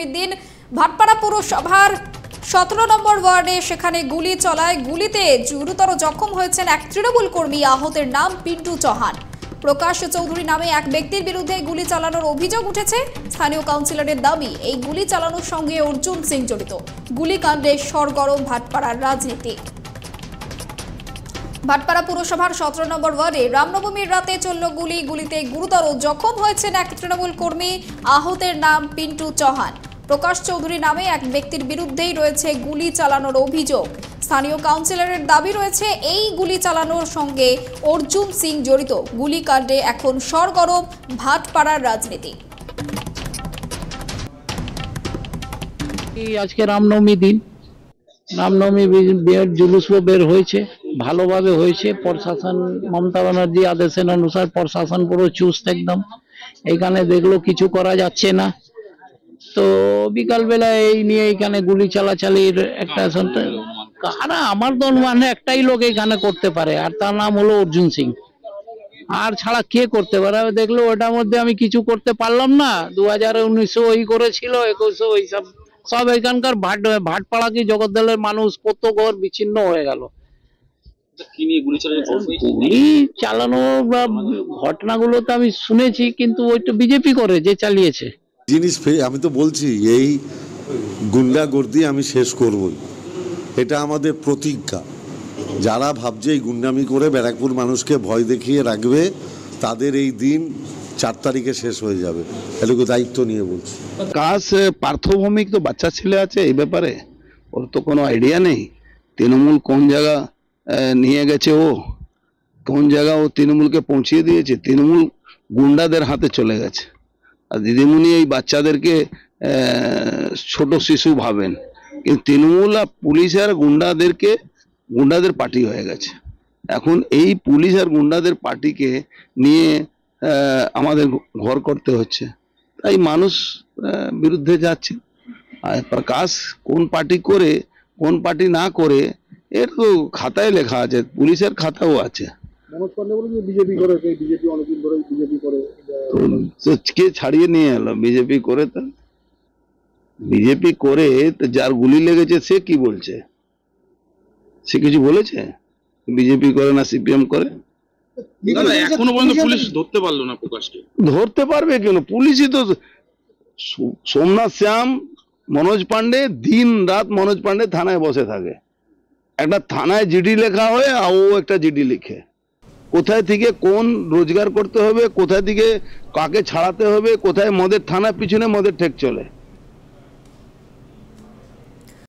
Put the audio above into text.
পঞ্চমীর দিন ভাটপাড়া পুরসভার সতেরো নম্বর ওয়ার্ডে সেখানে গুলি চলায় গুলিতে গুরুতর জখম হয়েছেন এক তৃণমূল কর্মী আহতের নাম পিন্টু চৌহান প্রকাশ চৌধুরী নামে এক ব্যক্তির বিরুদ্ধে গুলি চালানোর অভিযোগ উঠেছে স্থানীয় কাউন্সিলরের দাবি এই গুলি চালানোর সঙ্গে অর্জুন সিং জড়িত গুলিকাণ্ডে সরগরম ভাটপাড়ার রাজনীতি ভাটপাড়া পুরসভার সতেরো নম্বর ওয়ার্ডে রামনবমীর রাতে চলল গুলি গুলিতে গুরুতর জখম হয়েছেন এক তৃণমূল কর্মী আহতের নাম পিন্টু চৌহান প্রকাশ চৌধুরী নামে এক ব্যক্তির বিরুদ্ধেই রয়েছে গুলি চালানোর অভিযোগ স্থানীয় কাউন্সিলরের দাবি রয়েছে এই গুলি চালানোর সঙ্গে অর্জুন সিং জড়িত গুলিকাণ্ডে এখন সরগরম ভাটপাড়ার রাজনীতি আজকে রামনবমী দিন রামনবমী বিয়ের জুলুসও বের হয়েছে ভালোভাবে হয়েছে প্রশাসন মমতা ব্যানার্জি আদেশের অনুসার প্রশাসন পুরো চুস্ত একদম এখানে দেখলো কিছু করা যাচ্ছে না তো বিকালবেলা এই নিয়ে এখানে গুলি চালাচালির একটা কারা আমার অনুমান একটাই লোক এখানে করতে পারে আর তার নাম হলো অর্জুন সিং আর ছাড়া কে করতে পারে দেখলো ওটার মধ্যে আমি কিছু করতে পারলাম না দু হাজার উনিশশো ওই করেছিল একুশশো ওই সব সব এখানকার ভাট ভাটপাড়া কি জগদ্দলের মানুষ প্রত্যঘর বিচ্ছিন্ন হয়ে গেল গুলি চালানো বা ঘটনাগুলো তো আমি শুনেছি কিন্তু ওই তো বিজেপি করে যে চালিয়েছে জিনিস আমি তো বলছি এই গুন্ডাগর্দি আমি শেষ করবই এটা আমাদের প্রতিজ্ঞা যারা ভাবছে এই গুন্ডামি করে ব্যারাকপুর মানুষকে ভয় দেখিয়ে রাখবে তাদের এই দিন চার তারিখে শেষ হয়ে যাবে এটুকু দায়িত্ব নিয়ে বলছি কাজ পার্থভৌমিক তো বাচ্চা ছেলে আছে এই ব্যাপারে ওর তো কোনো আইডিয়া নেই তৃণমূল কোন জায়গা নিয়ে গেছে ও কোন জায়গা ও তৃণমূলকে পৌঁছিয়ে দিয়েছে তৃণমূল গুন্ডাদের হাতে চলে গেছে আর দিদিমণি এই বাচ্চাদেরকে ছোট শিশু ভাবেন কিন্তু তৃণমূল আর পুলিশ আর গুন্ডাদেরকে গুন্ডাদের পার্টি হয়ে গেছে এখন এই পুলিশ আর গুন্ডাদের পার্টিকে নিয়ে আমাদের ঘর করতে হচ্ছে তাই মানুষ বিরুদ্ধে যাচ্ছে আর প্রকাশ কোন পার্টি করে কোন পার্টি না করে এর তো খাতায় লেখা আছে পুলিশের খাতাও আছে মনোজ পান্ডে বলে যে বিজেপি করে করে কে ছাড়িয়ে নিয়ে এলো বিজেপি করে তো বিজেপি করে যার গুলি লেগেছে সে কি বলছে সে কিছু বলেছে বিজেপি করে না সিপিএম করে এখনো পর্যন্ত পুলিশ ধরতে পারলো না ধরতে পারবে কেন পুলিশই তো সোমনাথ শ্যাম মনোজ পান্ডে দিন রাত মনোজ পান্ডে থানায় বসে থাকে একটা থানায় জিডি লেখা হয় ও একটা জিডি লিখে কোথায় থেকে কোন রোজগার করতে হবে কোথায় থেকে কাকে ছাড়াতে হবে কোথায় মদের থানা পিছনে মদের ঠেক চলে